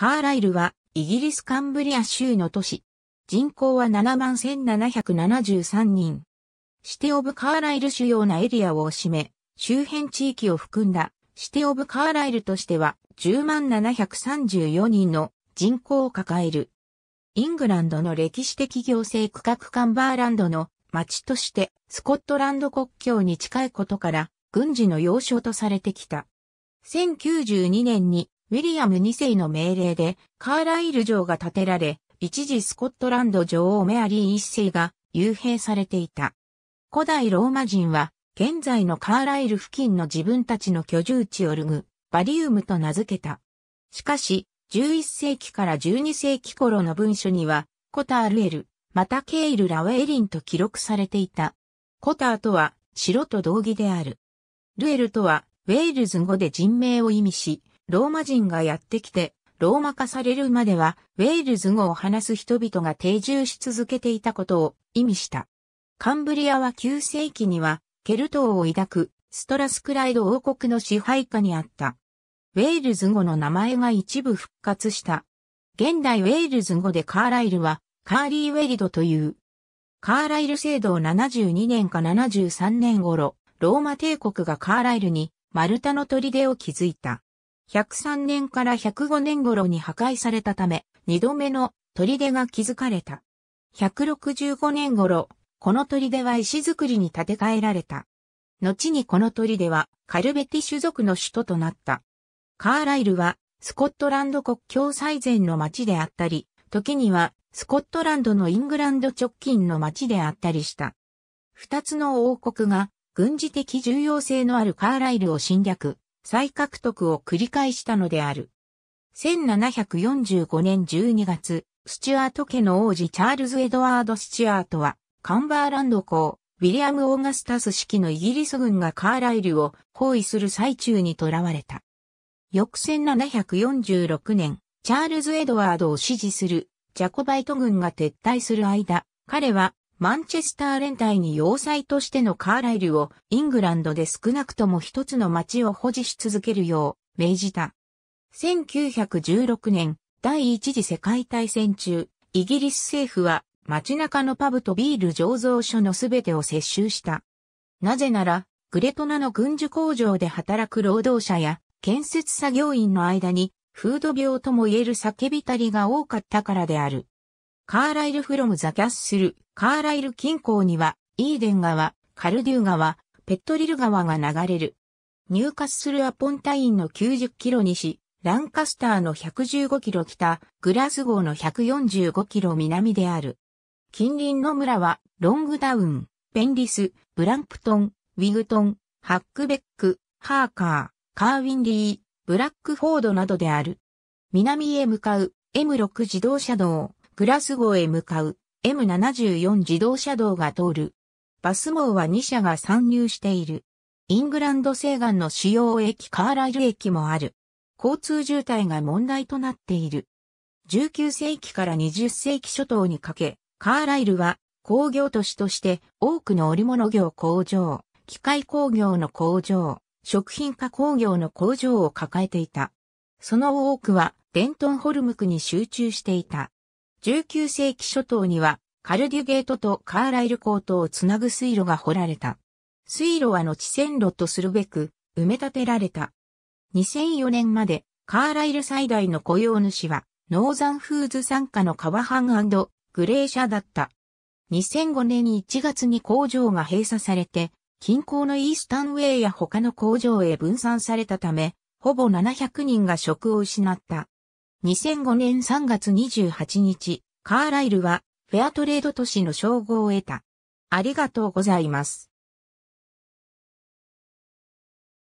カーライルはイギリスカンブリア州の都市。人口は7万1773人。シテオブカーライル主要なエリアを占め、周辺地域を含んだシテオブカーライルとしては10万734人の人口を抱える。イングランドの歴史的行政区画カンバーランドの町としてスコットランド国境に近いことから軍事の要衝とされてきた。1092年にウィリアム2世の命令で、カーライル城が建てられ、一時スコットランド女王メアリー1世が幽閉されていた。古代ローマ人は、現在のカーライル付近の自分たちの居住地をルグ、バリウムと名付けた。しかし、11世紀から12世紀頃の文書には、コタールエル、またケイル・ラウェリンと記録されていた。コターとは、城と同義である。ルエルとは、ウェールズ語で人名を意味し、ローマ人がやってきて、ローマ化されるまでは、ウェールズ語を話す人々が定住し続けていたことを意味した。カンブリアは9世紀には、ケルトを抱く、ストラスクライド王国の支配下にあった。ウェールズ語の名前が一部復活した。現代ウェールズ語でカーライルは、カーリーウェリドという。カーライル制度を72年か73年頃、ローマ帝国がカーライルに、マルタの砦を築いた。103年から105年頃に破壊されたため、2度目の砦が築かれた。165年頃、この砦は石造りに建て替えられた。後にこの砦はカルベティ種族の首都となった。カーライルはスコットランド国境最前の町であったり、時にはスコットランドのイングランド直近の町であったりした。二つの王国が軍事的重要性のあるカーライルを侵略、再獲得を繰り返したのである。1745年12月、スチュアート家の王子チャールズ・エドワード・スチュアートは、カンバーランド公、ウィリアム・オーガスタス式のイギリス軍がカーライルを包囲する最中に囚われた。翌1746年、チャールズ・エドワードを支持するジャコバイト軍が撤退する間、彼はマンチェスター連隊に要塞としてのカーライルをイングランドで少なくとも一つの町を保持し続けるよう命じた。1916年第一次世界大戦中、イギリス政府は街中のパブとビール醸造所のすべてを接収した。なぜなら、グレトナの軍需工場で働く労働者や建設作業員の間にフード病とも言える叫びたりが多かったからである。カーライル・フロム・ザ・キャッスルカーライル近郊には、イーデン川、カルデュー川、ペットリル川が流れる。ニューカッスルアポンタインの90キロ西、ランカスターの115キロ北、グラスゴーの145キロ南である。近隣の村は、ロングダウン、ペンリス、ブランプトン、ウィグトン、ハックベック、ハーカー、カーウィンリー、ブラックフォードなどである。南へ向かう M6 自動車道、グラスゴーへ向かう M74 自動車道が通る。バス網は2社が参入している。イングランド西岸の主要駅カーライル駅もある。交通渋滞が問題となっている。19世紀から20世紀初頭にかけ、カーライルは工業都市として多くの織物業工場、機械工業の工場、食品加工業の工場を抱えていた。その多くはデントンホルムクに集中していた。19世紀初頭には、カルデュゲートとカーライル港とをつなぐ水路が掘られた。水路は後線路とするべく、埋め立てられた。2004年まで、カーライル最大の雇用主は、ノーザンフーズ参加のカワハングレーシャだった。2005年に1月に工場が閉鎖されて、近郊のイースタンウェイや他の工場へ分散されたため、ほぼ700人が職を失った。2005年3月28日、カーライルはフェアトレード都市の称号を得た。ありがとうございます。